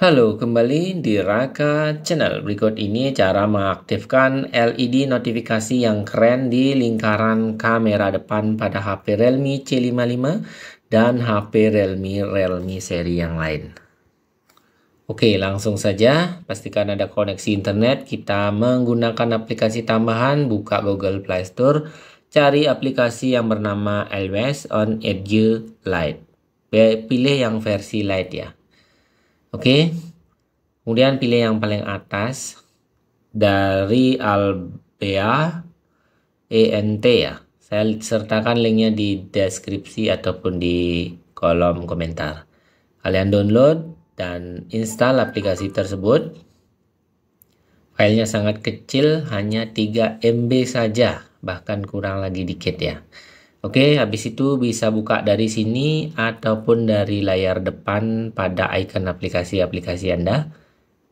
Halo, kembali di Raka Channel. Berikut ini cara mengaktifkan LED notifikasi yang keren di lingkaran kamera depan pada HP Realme C55 dan HP Realme Realme seri yang lain. Oke, langsung saja. Pastikan ada koneksi internet. Kita menggunakan aplikasi tambahan, buka Google Play Store, cari aplikasi yang bernama LWS on Edge Lite. Pilih yang versi Lite ya. Oke. Okay. Kemudian pilih yang paling atas dari Albea ENT ya. Saya sertakan linknya di deskripsi ataupun di kolom komentar. Kalian download dan install aplikasi tersebut. Filenya sangat kecil, hanya 3 MB saja, bahkan kurang lagi dikit ya. Oke, habis itu bisa buka dari sini ataupun dari layar depan pada icon aplikasi-aplikasi Anda.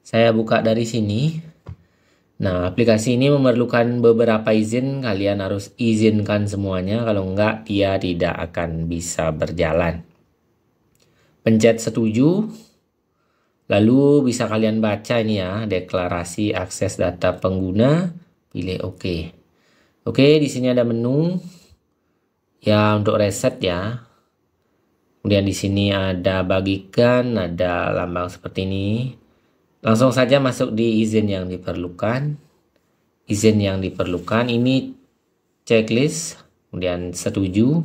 Saya buka dari sini. Nah, aplikasi ini memerlukan beberapa izin. Kalian harus izinkan semuanya, kalau enggak dia tidak akan bisa berjalan. Pencet setuju. Lalu bisa kalian baca ini ya, deklarasi akses data pengguna, pilih oke. OK. Oke, di sini ada menu ya untuk reset ya kemudian di sini ada bagikan ada lambang seperti ini langsung saja masuk di izin yang diperlukan izin yang diperlukan ini checklist kemudian setuju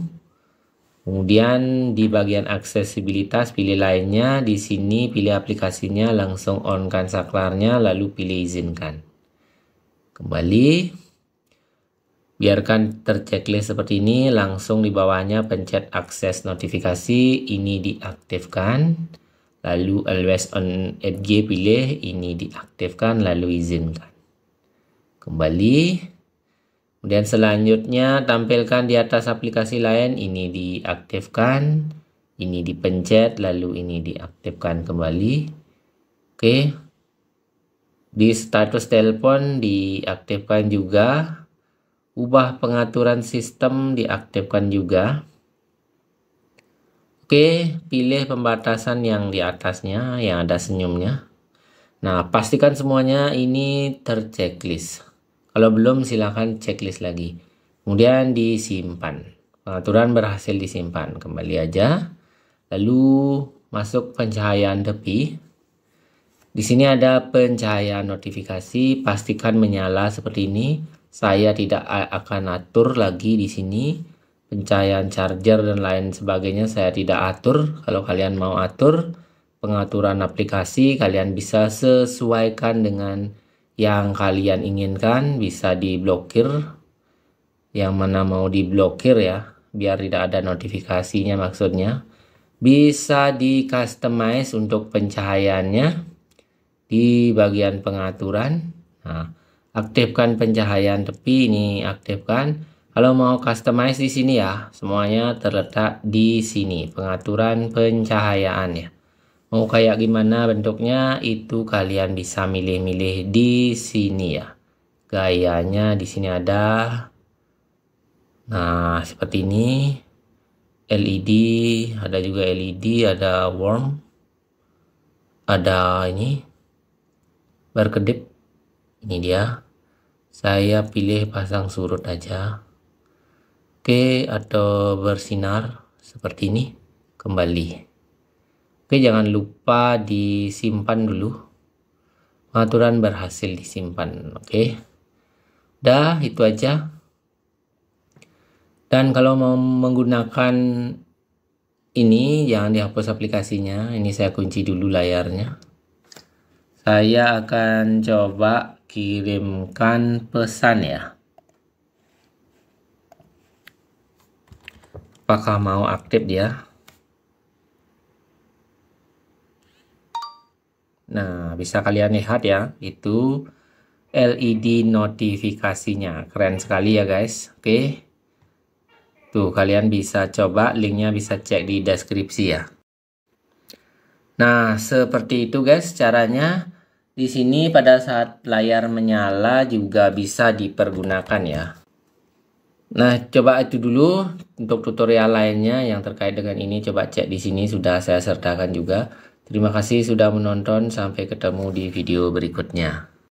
kemudian di bagian aksesibilitas pilih lainnya di sini pilih aplikasinya langsung onkan saklarnya lalu pilih izinkan kembali Biarkan terchecklist seperti ini, langsung di bawahnya pencet akses notifikasi, ini diaktifkan. Lalu always on edge pilih, ini diaktifkan, lalu izinkan. Kembali. Kemudian selanjutnya tampilkan di atas aplikasi lain, ini diaktifkan. Ini dipencet, lalu ini diaktifkan kembali. Oke. Di status telepon diaktifkan juga ubah pengaturan sistem diaktifkan juga Oke, pilih pembatasan yang di atasnya yang ada senyumnya. Nah, pastikan semuanya ini terchecklist. Kalau belum silahkan checklist lagi. Kemudian disimpan. Pengaturan berhasil disimpan. Kembali aja. Lalu masuk pencahayaan tepi. Di sini ada pencahayaan notifikasi. Pastikan menyala seperti ini saya tidak akan atur lagi di sini pencahayaan charger dan lain sebagainya saya tidak atur kalau kalian mau atur pengaturan aplikasi kalian bisa sesuaikan dengan yang kalian inginkan bisa diblokir yang mana mau diblokir ya biar tidak ada notifikasinya maksudnya bisa di customize untuk pencahayaannya di bagian pengaturan nah aktifkan pencahayaan tepi ini aktifkan kalau mau customize di sini ya semuanya terletak di sini pengaturan pencahayaan ya mau kayak gimana bentuknya itu kalian bisa milih-milih di sini ya gayanya di sini ada nah seperti ini LED ada juga LED ada warm ada ini berkedip ini dia saya pilih pasang surut aja oke atau bersinar seperti ini kembali oke jangan lupa disimpan dulu pengaturan berhasil disimpan oke dah itu aja dan kalau mau menggunakan ini jangan dihapus aplikasinya ini saya kunci dulu layarnya saya akan coba kirimkan pesan ya. Apakah mau aktif dia? Nah, bisa kalian lihat ya, itu LED notifikasinya. Keren sekali ya guys. Oke. Tuh, kalian bisa coba linknya bisa cek di deskripsi ya. Nah, seperti itu guys caranya di sini pada saat layar menyala juga bisa dipergunakan ya. Nah, coba itu dulu untuk tutorial lainnya yang terkait dengan ini coba cek di sini sudah saya sertakan juga. Terima kasih sudah menonton sampai ketemu di video berikutnya.